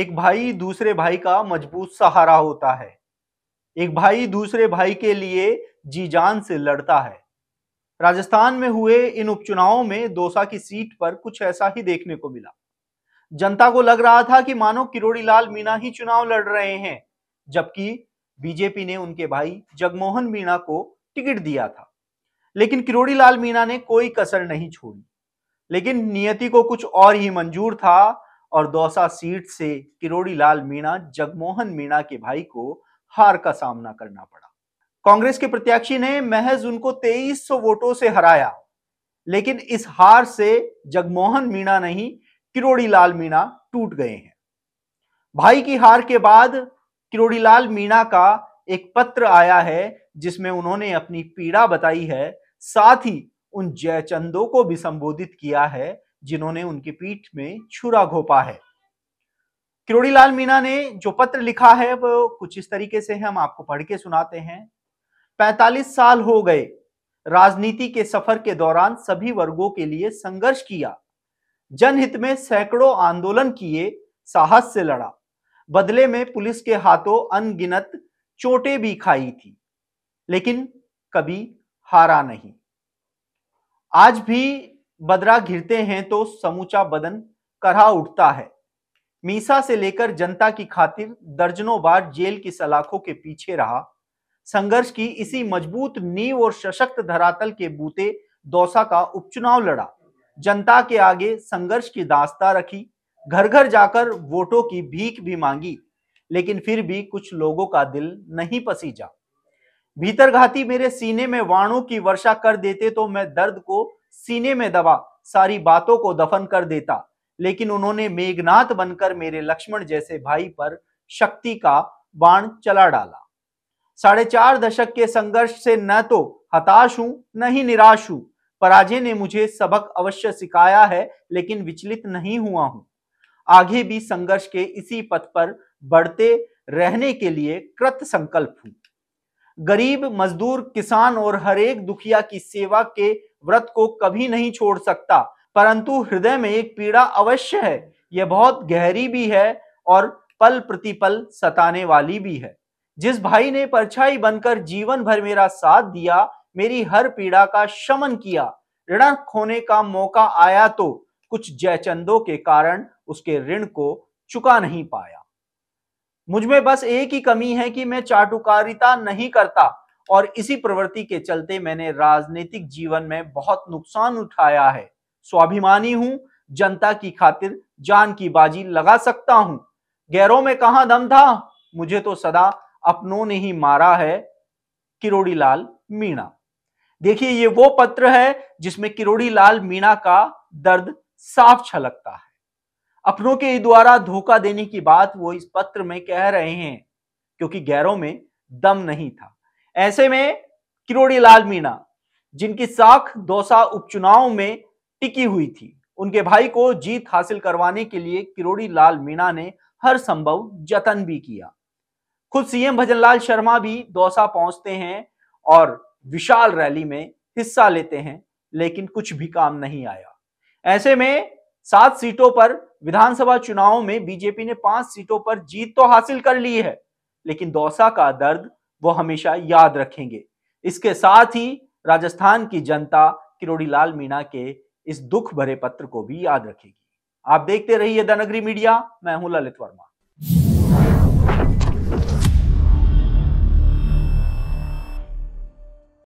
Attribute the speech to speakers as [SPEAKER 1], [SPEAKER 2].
[SPEAKER 1] एक भाई दूसरे भाई का मजबूत सहारा होता है एक भाई दूसरे भाई के लिए जी जान से लड़ता है राजस्थान में हुए इन उपचुनावों में दोसा की सीट पर कुछ ऐसा ही देखने को मिला जनता को लग रहा था कि मानो किरोड़ी लाल मीणा ही चुनाव लड़ रहे हैं जबकि बीजेपी ने उनके भाई जगमोहन मीणा को टिकट दिया था लेकिन किरोड़ी लाल मीणा ने कोई कसर नहीं छोड़ी लेकिन नियति को कुछ और ही मंजूर था और दौसा सीट से किरोड़ी लाल मीणा जगमोहन मीणा के भाई को हार का सामना करना पड़ा कांग्रेस के प्रत्याशी ने महज उनको 2300 वोटों से हराया लेकिन इस हार से जगमोहन मीणा नहीं किरोड़ी लाल मीणा टूट गए हैं भाई की हार के बाद किरोड़ी लाल मीणा का एक पत्र आया है जिसमें उन्होंने अपनी पीड़ा बताई है साथ ही उन जयचंदों को भी संबोधित किया है जिन्होंने उनकी पीठ में छुरा घोपा है किरोड़ीलाल मीना ने जो पत्र लिखा है वो कुछ इस तरीके से हम आपको पढ़ के सुनाते हैं 45 साल हो गए राजनीति के सफर के दौरान सभी वर्गों के लिए संघर्ष किया जनहित में सैकड़ों आंदोलन किए साहस से लड़ा बदले में पुलिस के हाथों अनगिनत चोटें भी खाई थी लेकिन कभी हारा नहीं आज भी बदरा घिरते हैं तो समूचा बदन करहा उठता है मीसा से लेकर जनता की खातिर दर्जनों बार जेल की सलाखों के पीछे रहा संघर्ष की इसी मजबूत नींव और सशक्त धरातल के बूते दौसा का उपचुनाव लड़ा जनता के आगे संघर्ष की दास्ता रखी घर घर जाकर वोटों की भीख भी मांगी लेकिन फिर भी कुछ लोगों का दिल नहीं पसीजा भीतरघाती मेरे सीने में वाणों की वर्षा कर देते तो मैं दर्द को सीने में दबा सारी बातों को दफन कर देता लेकिन उन्होंने मेघनाथ बनकर मेरे लक्ष्मण जैसे भाई पर शक्ति का बाण चला डाला साढ़े चार दशक के संघर्ष से न तो हताश हूं न ही निराश हूं पराजय ने मुझे सबक अवश्य सिखाया है लेकिन विचलित नहीं हुआ हूं आगे भी संघर्ष के इसी पथ पर बढ़ते रहने के लिए कृत संकल्प हूं गरीब मजदूर किसान और हरेक दुखिया की सेवा के व्रत को कभी नहीं छोड़ सकता परंतु हृदय में एक पीड़ा अवश्य है यह बहुत गहरी भी है और पल प्रतिपल सताने वाली भी है जिस भाई ने परछाई बनकर जीवन भर मेरा साथ दिया मेरी हर पीड़ा का शमन किया ऋण खोने का मौका आया तो कुछ जयचंदों के कारण उसके ऋण को चुका नहीं पाया मुझमें बस एक ही कमी है कि मैं चाटुकारिता नहीं करता और इसी प्रवृत्ति के चलते मैंने राजनीतिक जीवन में बहुत नुकसान उठाया है स्वाभिमानी हूं जनता की खातिर जान की बाजी लगा सकता हूं गैरों में कहा दम था मुझे तो सदा अपनों ने ही मारा है किरोड़ी लाल मीणा देखिए ये वो पत्र है जिसमें किरोड़ी लाल मीणा का दर्द साफ छलकता है अपनों के द्वारा धोखा देने की बात वो इस पत्र में कह रहे हैं क्योंकि गैरों में दम नहीं था ऐसे में किरोड़ी लाल मीणा जिनकी साख दौसा उपचुनाव में टिकी हुई थी उनके भाई को जीत हासिल करवाने के लिए किरोड़ी लाल मीणा ने हर संभव जतन भी किया खुद सीएम भजनलाल शर्मा भी दौसा पहुंचते हैं और विशाल रैली में हिस्सा लेते हैं लेकिन कुछ भी काम नहीं आया ऐसे में सात सीटों पर विधानसभा चुनाव में बीजेपी ने पांच सीटों पर जीत तो हासिल कर ली है लेकिन दौसा का दर्द वो हमेशा याद रखेंगे इसके साथ ही राजस्थान की जनता किरोड़ी लाल मीणा के इस दुख भरे पत्र को भी याद रखेगी आप देखते रहिए द नगरी मीडिया मैं हूं ललित वर्मा